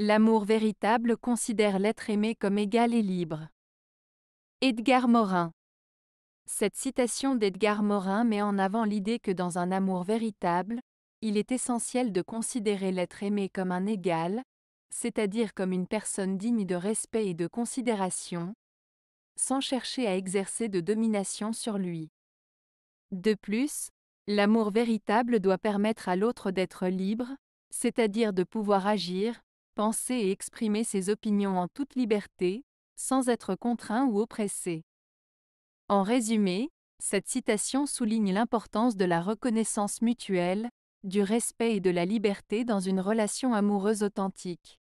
L'amour véritable considère l'être aimé comme égal et libre. Edgar Morin Cette citation d'Edgar Morin met en avant l'idée que dans un amour véritable, il est essentiel de considérer l'être aimé comme un égal, c'est-à-dire comme une personne digne de respect et de considération, sans chercher à exercer de domination sur lui. De plus, l'amour véritable doit permettre à l'autre d'être libre, c'est-à-dire de pouvoir agir, penser et exprimer ses opinions en toute liberté, sans être contraint ou oppressé. En résumé, cette citation souligne l'importance de la reconnaissance mutuelle, du respect et de la liberté dans une relation amoureuse authentique.